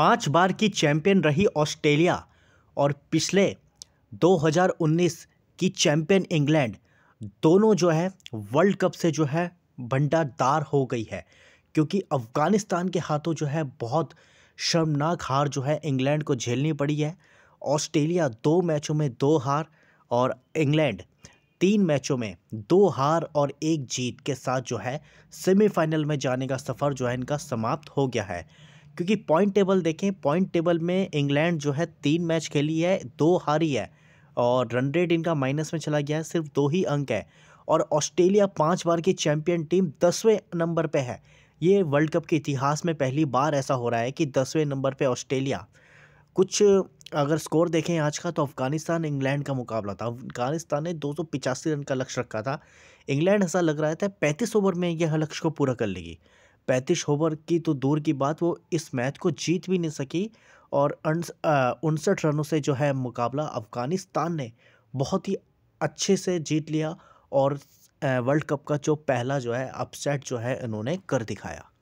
पाँच बार की चैंपियन रही ऑस्ट्रेलिया और पिछले 2019 की चैंपियन इंग्लैंड दोनों जो है वर्ल्ड कप से जो है भंडारदार हो गई है क्योंकि अफ़गानिस्तान के हाथों जो है बहुत शर्मनाक हार जो है इंग्लैंड को झेलनी पड़ी है ऑस्ट्रेलिया दो मैचों में दो हार और इंग्लैंड तीन मैचों में दो हार और एक जीत के साथ जो है सेमीफाइनल में जाने का सफ़र जो है इनका समाप्त हो गया है क्योंकि पॉइंट टेबल देखें पॉइंट टेबल में इंग्लैंड जो है तीन मैच खेली है दो हारी है और रन रेट इनका माइनस में चला गया है सिर्फ दो ही अंक है और ऑस्ट्रेलिया पाँच बार की चैंपियन टीम दसवें नंबर पर है ये वर्ल्ड कप के इतिहास में पहली बार ऐसा हो रहा है कि दसवें नंबर पे ऑस्ट्रेलिया कुछ अगर स्कोर देखें आज का तो अफ़गानिस्तान इंग्लैंड का मुकाबला था अफ़गानिस्तान ने दो रन का लक्ष्य रखा था इंग्लैंड ऐसा लग रहा था पैंतीस ओवर में यह लक्ष्य को पूरा कर लेगी पैंतीस ओवर की तो दूर की बात वो इस मैच को जीत भी नहीं सकी और उनसठ रनों से जो है मुकाबला अफ़गानिस्तान ने बहुत ही अच्छे से जीत लिया और वर्ल्ड कप का जो पहला जो है अपसेट जो है इन्होंने कर दिखाया